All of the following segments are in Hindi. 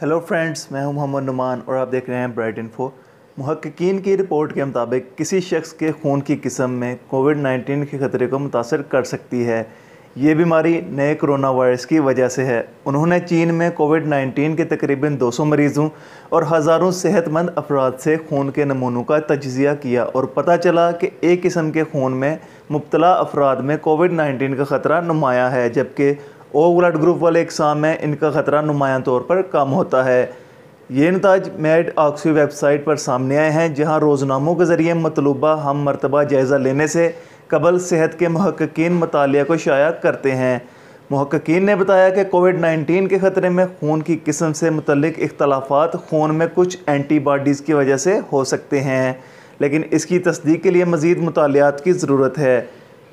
हेलो फ्रेंड्स मैं हूं मोहम्मद नुमान और आप देख रहे हैं ब्राइट इन्फो महक्कीन की रिपोर्ट के मुताबिक किसी शख्स के खून की किस्म में कोविड 19 के ख़तरे को मुतासर कर सकती है ये बीमारी नए कोरोना वायरस की वजह से है उन्होंने चीन में कोविड 19 के तकरीबन 200 मरीज़ों और हज़ारों सेहतमंद अफराद से खून के नमूनों का तजिया किया और पता चला कि एक किस्म के खून में मुबतला अफराद में कोविड 19 का ख़तरा नुमाया है जबकि ओ ब्लड ग्रुप वाले इकसाम में इनका ख़तरा नुमाया तौर पर कम होता है ये नताज मेड ऑक्सी वेबसाइट पर सामने आए हैं जहाँ रोज़नामों के ज़रिए मतलूबा हम मरतबा जायज़ा लेने से कबल सेहत के महक्कीन मताल को शाया करते हैं महक्कीन ने बताया कि कोविड नाइन्टीन के ख़तरे में खून की किस्म से मतलब इख्तलाफात खून में कुछ एंटीबॉडीज़ की वजह से हो सकते हैं लेकिन इसकी तस्दीक के लिए मज़ीद मताल की ज़रूरत है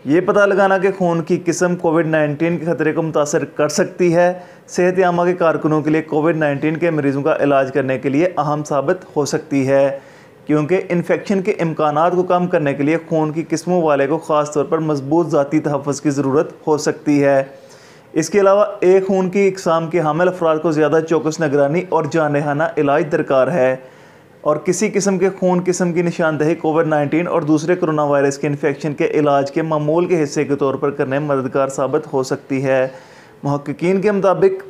ये पता लगाना कि खून की किस्म कोविड 19 के खतरे को मुतासर कर सकती है सेहत यामा के कारकुनों के लिए कोविड 19 के मरीज़ों का इलाज करने के लिए अहम साबित हो सकती है क्योंकि इन्फेक्शन के इम्कान को कम करने के लिए खून की किस्मों वाले को ख़ास तौर पर मजबूत ज़ाती तहफ़ की ज़रूरत हो सकती है इसके अलावा एक खून की इकसाम के हामिल अफराद को ज़्यादा चौकस निगरानी और जानहाना इलाज दरकार है और किसी किस्म के खून किस्म की निशानदेही कोविड 19 और दूसरे कोरोना वायरस के इन्फेक्शन के इलाज के मामूल के हिस्से के तौर पर करने में मददगार साबित हो सकती है महक्कीन के मुताबिक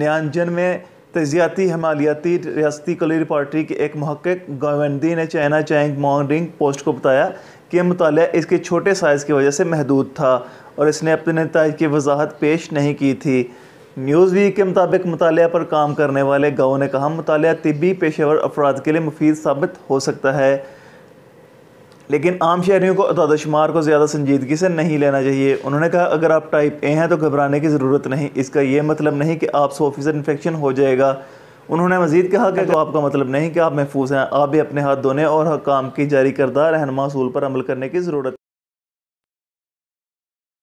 न्यांजन में तजियाती हमालियाती रियाती कलीर पार्टी के एक महक़ गवंदी ने चाइना चैंग मॉन्ग पोस्ट को बताया कि मुताल इसके छोटे साइज़ की वजह से महदूद था और इसने अपने नतज की वजाहत पेश नहीं की थी न्यूज़ वीक के मुताबिक मुताल पर काम करने वाले गाँव ने कहा मुताल तबी पेशेवर अफराद के लिए मुफीद साबित हो सकता है लेकिन आम शहरीों को अदादशुमार को ज़्यादा संजीदगी से नहीं लेना चाहिए उन्होंने कहा अगर आप टाइप ए हैं तो घबराने की ज़रूरत नहीं इसका यह मतलब नहीं कि आप सौ फीसद इन्फेक्शन हो जाएगा उन्होंने मजीद कहा कि तो आपका मतलब नहीं कि आप महफूज हैं आप भी अपने हाथ धोने और काम की जारी करदा रहनमा असूल पर अमल करने की ज़रूरत